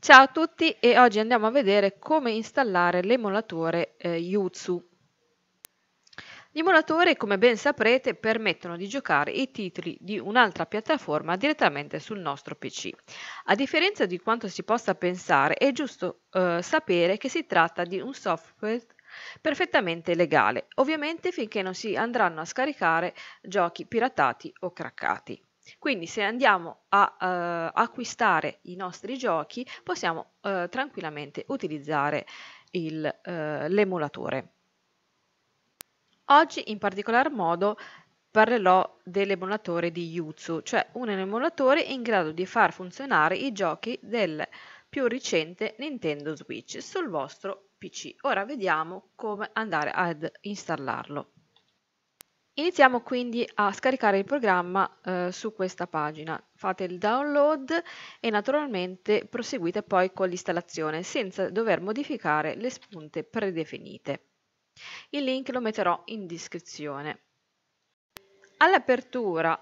Ciao a tutti e oggi andiamo a vedere come installare l'emulatore eh, Yuzu. Gli emulatori, come ben saprete, permettono di giocare i titoli di un'altra piattaforma direttamente sul nostro PC. A differenza di quanto si possa pensare, è giusto eh, sapere che si tratta di un software perfettamente legale, ovviamente finché non si andranno a scaricare giochi piratati o craccati. Quindi se andiamo a eh, acquistare i nostri giochi possiamo eh, tranquillamente utilizzare il, eh, l'emulatore. Oggi in particolar modo parlerò dell'emulatore di Yuzu, cioè un emulatore in grado di far funzionare i giochi del più recente Nintendo Switch sul vostro PC. Ora vediamo come andare ad installarlo. Iniziamo quindi a scaricare il programma eh, su questa pagina. Fate il download e naturalmente proseguite poi con l'installazione senza dover modificare le spunte predefinite. Il link lo metterò in descrizione. All'apertura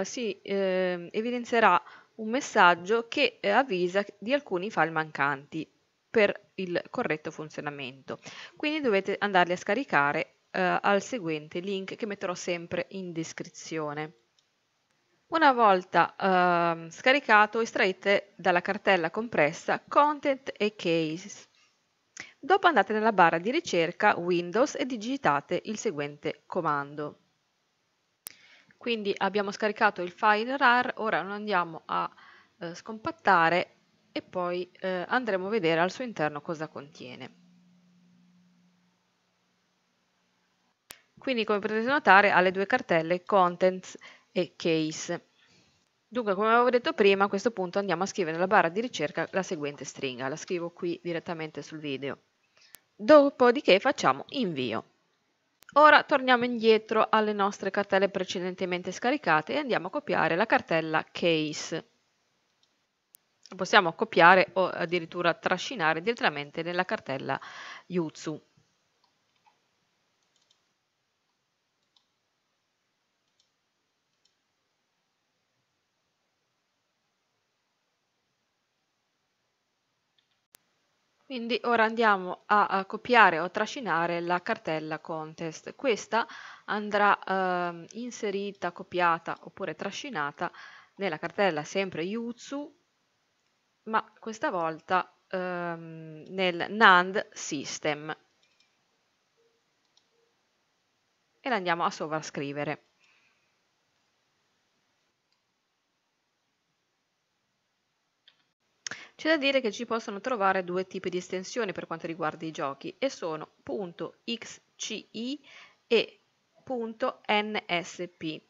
eh, si eh, evidenzierà un messaggio che eh, avvisa di alcuni file mancanti per il corretto funzionamento. Quindi dovete andarli a scaricare eh, al seguente link che metterò sempre in descrizione. Una volta ehm, scaricato estraete dalla cartella compressa Content e Case Dopo andate nella barra di ricerca Windows e digitate il seguente comando. Quindi abbiamo scaricato il file RAR, ora lo andiamo a eh, scompattare e poi eh, andremo a vedere al suo interno cosa contiene. Quindi come potete notare ha le due cartelle Contents e Case. Dunque, come avevo detto prima, a questo punto andiamo a scrivere nella barra di ricerca la seguente stringa. La scrivo qui direttamente sul video dopodiché facciamo invio. Ora torniamo indietro alle nostre cartelle precedentemente scaricate e andiamo a copiare la cartella case. Possiamo copiare o addirittura trascinare direttamente nella cartella Yuzu. Quindi ora andiamo a, a copiare o trascinare la cartella contest. Questa andrà eh, inserita, copiata oppure trascinata nella cartella sempre Jutsu, ma questa volta ehm, nel NAND System. E la andiamo a sovrascrivere. C'è da dire che ci possono trovare due tipi di estensioni per quanto riguarda i giochi e sono .xci e .nsp.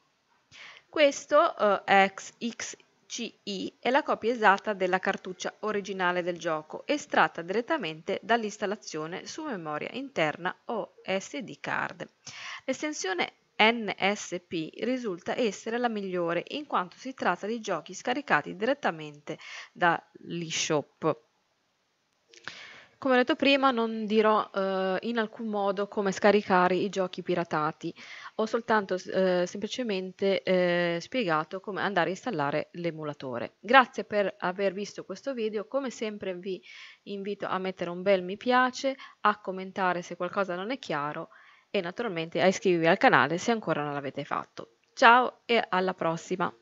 Questo eh, XCI è la copia esatta della cartuccia originale del gioco estratta direttamente dall'installazione su memoria interna o SD card. L'estensione NSP risulta essere la migliore in quanto si tratta di giochi scaricati direttamente dall'eShop. Come ho detto prima non dirò eh, in alcun modo come scaricare i giochi piratati, ho soltanto eh, semplicemente eh, spiegato come andare a installare l'emulatore. Grazie per aver visto questo video, come sempre vi invito a mettere un bel mi piace, a commentare se qualcosa non è chiaro e naturalmente a iscrivervi al canale se ancora non l'avete fatto. Ciao e alla prossima!